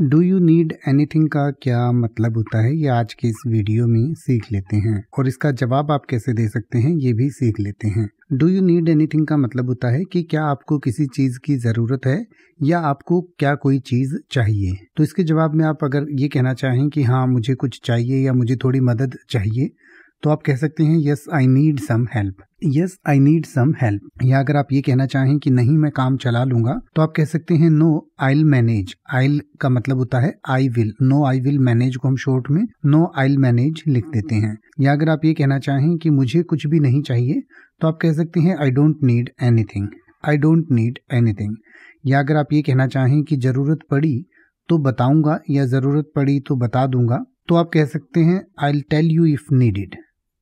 do you need anything का क्या मतलब होता है ये आज के इस वीडियो में सीख लेते हैं और इसका जवाब आप कैसे दे सकते हैं ये भी सीख लेते हैं डू यू नीड एनीथिंग का मतलब होता है कि क्या आपको किसी चीज़ की ज़रूरत है या आपको क्या कोई चीज़ चाहिए तो इसके जवाब में आप अगर ये कहना चाहें कि हाँ मुझे कुछ चाहिए या मुझे थोड़ी मदद चाहिए तो आप कह सकते हैं yes I need some help yes I need some help या अगर आप ये कहना चाहें कि नहीं मैं काम चला लूंगा तो आप कह सकते हैं नो आई मैनेज आई का मतलब होता है I will no I will manage को हम शॉर्ट में नो आई मैनेज लिख देते हैं या अगर आप ये कहना चाहें कि मुझे कुछ भी नहीं चाहिए तो आप कह सकते हैं I don't need anything I don't need anything या अगर आप ये कहना चाहें कि ज़रूरत पड़ी तो बताऊंगा या ज़रूरत पड़ी तो बता दूंगा तो आप कह सकते हैं I tell you if needed